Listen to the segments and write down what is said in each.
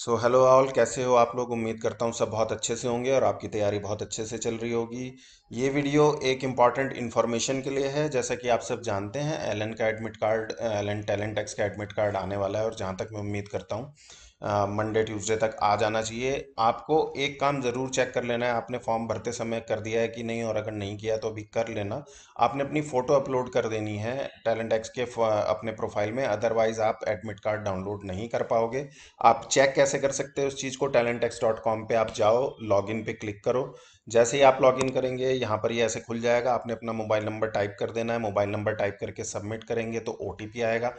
so hello all कैसे हो आप लोग उम्मीद करता हूँ सब बहुत अच्छे से होंगे और आपकी तैयारी बहुत अच्छे से चल रही होगी ये वीडियो एक इम्पॉर्टेंट इन्फॉर्मेशन के लिए है जैसा कि आप सब जानते हैं एलन का admit card Allen Tallentex का एडमिट कार्ड आने वाला है और जहाँ तक मैं उम्मीद करता हूँ मंडे ट्यूसडे तक आ जाना चाहिए आपको एक काम ज़रूर चेक कर लेना है आपने फॉर्म भरते समय कर दिया है कि नहीं और अगर नहीं किया तो अभी कर लेना आपने अपनी फ़ोटो अपलोड कर देनी है टैलेंट एक्स के अपने प्रोफाइल में अदरवाइज़ आप एडमिट कार्ड डाउनलोड नहीं कर पाओगे आप चेक कैसे कर सकते हो उस चीज़ को टैलेंट एक्स डॉट कॉम पर आप जाओ लॉग इन क्लिक करो जैसे ही आप लॉगिन करेंगे यहाँ पर ये ऐसे खुल जाएगा आपने अपना मोबाइल नंबर टाइप कर देना है मोबाइल नंबर टाइप करके सबमिट करेंगे तो ओ आएगा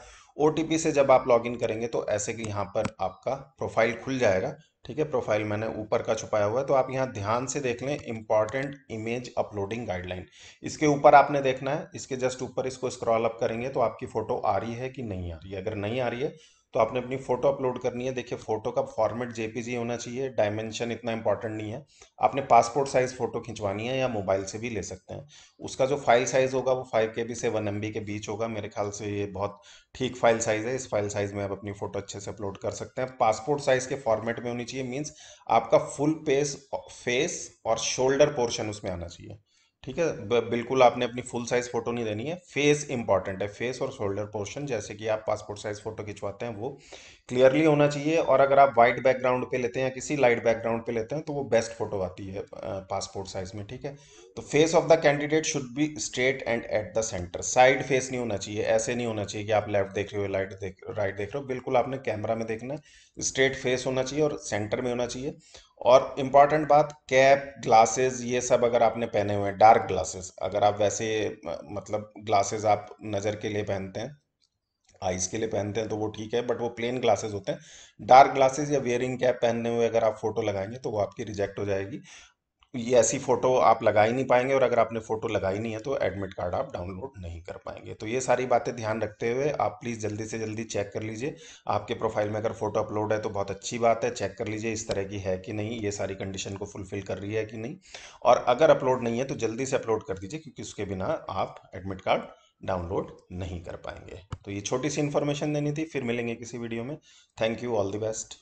ओ से जब आप लॉगिन करेंगे तो ऐसे कि यहाँ पर आपका प्रोफाइल खुल जाएगा ठीक है प्रोफाइल मैंने ऊपर का छुपाया हुआ है तो आप यहाँ ध्यान से देख लें इंपॉर्टेंट इमेज अपलोडिंग गाइडलाइन इसके ऊपर आपने देखना है इसके जस्ट ऊपर इसको स्क्रॉल अप करेंगे तो आपकी फ़ोटो आ रही है कि नहीं आ रही है अगर नहीं आ रही है तो आपने अपनी फ़ोटो अपलोड करनी है देखिए फ़ोटो का फॉर्मेट जेपीजी होना चाहिए डायमेंशन इतना इंपॉर्टेंट नहीं है आपने पासपोर्ट साइज़ फ़ोटो खिंचवानी है या मोबाइल से भी ले सकते हैं उसका जो फाइल साइज़ होगा वो फाइव के बी से वन एम के बीच होगा मेरे ख्याल से ये बहुत ठीक फाइल साइज़ है इस फाइल साइज़ में आप अपनी फ़ोटो अच्छे से अपलोड कर सकते हैं पासपोर्ट साइज़ के फॉर्मेट में होनी चाहिए मीन्स आपका फुल पेस फेस और शोल्डर पोर्शन उसमें आना चाहिए ठीक है बिल्कुल आपने अपनी फुल साइज फोटो नहीं देनी है फेस इंपॉर्टेंट है फेस और शोल्डर पोर्शन जैसे कि आप पासपोर्ट साइज फोटो खिंचवाते हैं वो क्लियरली होना चाहिए और अगर आप वाइट बैकग्राउंड पे लेते हैं या किसी लाइट बैकग्राउंड पे लेते हैं तो वो बेस्ट फोटो आती है पासपोर्ट साइज में ठीक है तो face of the candidate should be straight and at the centre side face नहीं होना चाहिए ऐसे नहीं होना चाहिए कि आप लेफ्ट देख रहे हो लाइट देख राइट देख रहे हो बिल्कुल आपने कैमरा में देखना है स्ट्रेट फेस होना चाहिए और सेंटर में होना चाहिए और इम्पॉर्टेंट बात कैप ग्लासेस ये सब अगर आपने पहने हुए हैं डार्क ग्लासेस अगर आप वैसे मतलब ग्लासेस आप नज़र के लिए पहनते हैं आइज़ के लिए पहनते हैं तो वो ठीक है बट वो प्लेन ग्लासेस होते हैं डार्क ग्लासेस या वेयरिंग कैप पहनने हुए अगर आप फोटो लगाएंगे तो वो आपकी रिजेक्ट हो जाएगी ये ऐसी फ़ोटो आप लगा ही नहीं पाएंगे और अगर आपने फ़ोटो लगाई नहीं है तो एडमिट कार्ड आप डाउनलोड नहीं कर पाएंगे तो ये सारी बातें ध्यान रखते हुए आप प्लीज़ जल्दी से जल्दी चेक कर लीजिए आपके प्रोफाइल में अगर फ़ोटो अपलोड है तो बहुत अच्छी बात है चेक कर लीजिए इस तरह की है कि नहीं ये सारी कंडीशन को फुलफ़िल कर रही है कि नहीं और अगर अपलोड नहीं है तो जल्दी से अपलोड कर दीजिए क्योंकि उसके बिना आप एडमिट कार्ड डाउनलोड नहीं कर पाएंगे तो ये छोटी सी इन्फॉर्मेशन देनी थी फिर मिलेंगे किसी वीडियो में thank you all the best